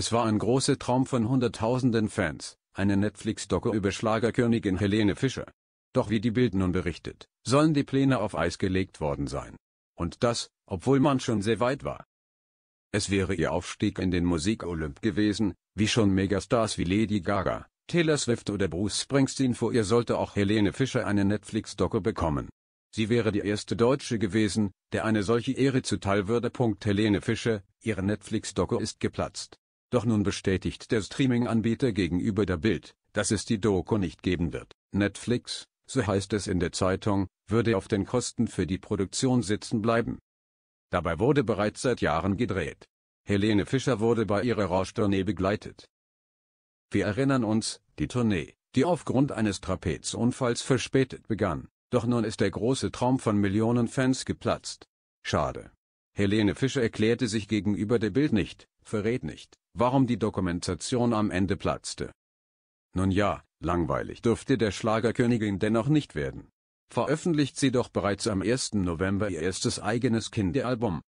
Es war ein großer Traum von Hunderttausenden Fans, eine Netflix-Doku über Schlagerkönigin Helene Fischer. Doch wie die Bild nun berichtet, sollen die Pläne auf Eis gelegt worden sein. Und das, obwohl man schon sehr weit war. Es wäre ihr Aufstieg in den Musik-Olymp gewesen, wie schon Megastars wie Lady Gaga, Taylor Swift oder Bruce Springsteen vor ihr sollte auch Helene Fischer eine Netflix-Doku bekommen. Sie wäre die erste Deutsche gewesen, der eine solche Ehre zuteil würde. Helene Fischer, ihre Netflix-Doku ist geplatzt. Doch nun bestätigt der Streaming-Anbieter gegenüber der Bild, dass es die Doku nicht geben wird. Netflix, so heißt es in der Zeitung, würde auf den Kosten für die Produktion sitzen bleiben. Dabei wurde bereits seit Jahren gedreht. Helene Fischer wurde bei ihrer Rauschtournee begleitet. Wir erinnern uns, die Tournee, die aufgrund eines Trapezunfalls verspätet begann, doch nun ist der große Traum von Millionen Fans geplatzt. Schade. Helene Fischer erklärte sich gegenüber der Bild nicht, verrät nicht, warum die Dokumentation am Ende platzte. Nun ja, langweilig dürfte der Schlagerkönigin dennoch nicht werden. Veröffentlicht sie doch bereits am 1. November ihr erstes eigenes Kinderalbum.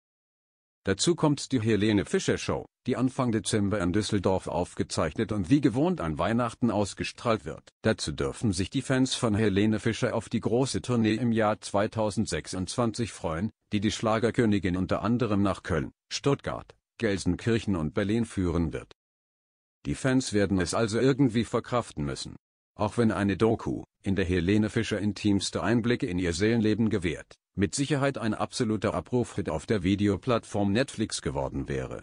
Dazu kommt die Helene Fischer Show, die Anfang Dezember in Düsseldorf aufgezeichnet und wie gewohnt an Weihnachten ausgestrahlt wird. Dazu dürfen sich die Fans von Helene Fischer auf die große Tournee im Jahr 2026 freuen, die die Schlagerkönigin unter anderem nach Köln, Stuttgart, Gelsenkirchen und Berlin führen wird. Die Fans werden es also irgendwie verkraften müssen. Auch wenn eine Doku, in der Helene Fischer intimste Einblicke in ihr Seelenleben gewährt, mit Sicherheit ein absoluter Abrufhit auf der Videoplattform Netflix geworden wäre.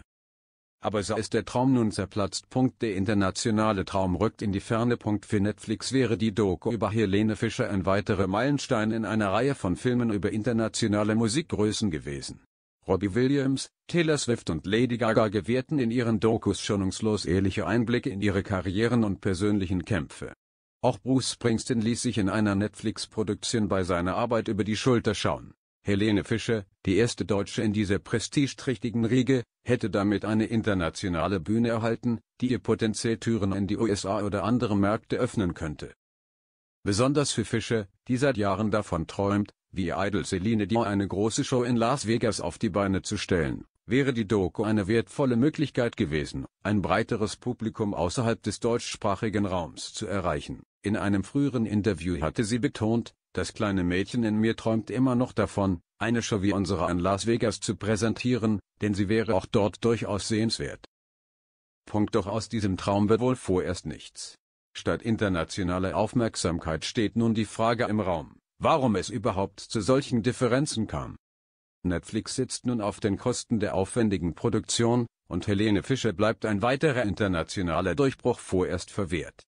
Aber so ist der Traum nun zerplatzt. Der internationale Traum rückt in die Ferne. Für Netflix wäre die Doku über Helene Fischer ein weiterer Meilenstein in einer Reihe von Filmen über internationale Musikgrößen gewesen. Robbie Williams, Taylor Swift und Lady Gaga gewährten in ihren Dokus schonungslos ehrliche Einblicke in ihre Karrieren und persönlichen Kämpfe. Auch Bruce Springsteen ließ sich in einer Netflix-Produktion bei seiner Arbeit über die Schulter schauen. Helene Fischer, die erste Deutsche in dieser prestigeträchtigen Riege, hätte damit eine internationale Bühne erhalten, die ihr potenziell Türen in die USA oder andere Märkte öffnen könnte. Besonders für Fischer, die seit Jahren davon träumt, wie ihr Idol Celine Dion eine große Show in Las Vegas auf die Beine zu stellen, wäre die Doku eine wertvolle Möglichkeit gewesen, ein breiteres Publikum außerhalb des deutschsprachigen Raums zu erreichen. In einem früheren Interview hatte sie betont, das kleine Mädchen in mir träumt immer noch davon, eine Show wie unsere an Las Vegas zu präsentieren, denn sie wäre auch dort durchaus sehenswert. Punkt doch aus diesem Traum wird wohl vorerst nichts. Statt internationaler Aufmerksamkeit steht nun die Frage im Raum, warum es überhaupt zu solchen Differenzen kam. Netflix sitzt nun auf den Kosten der aufwendigen Produktion, und Helene Fischer bleibt ein weiterer internationaler Durchbruch vorerst verwehrt.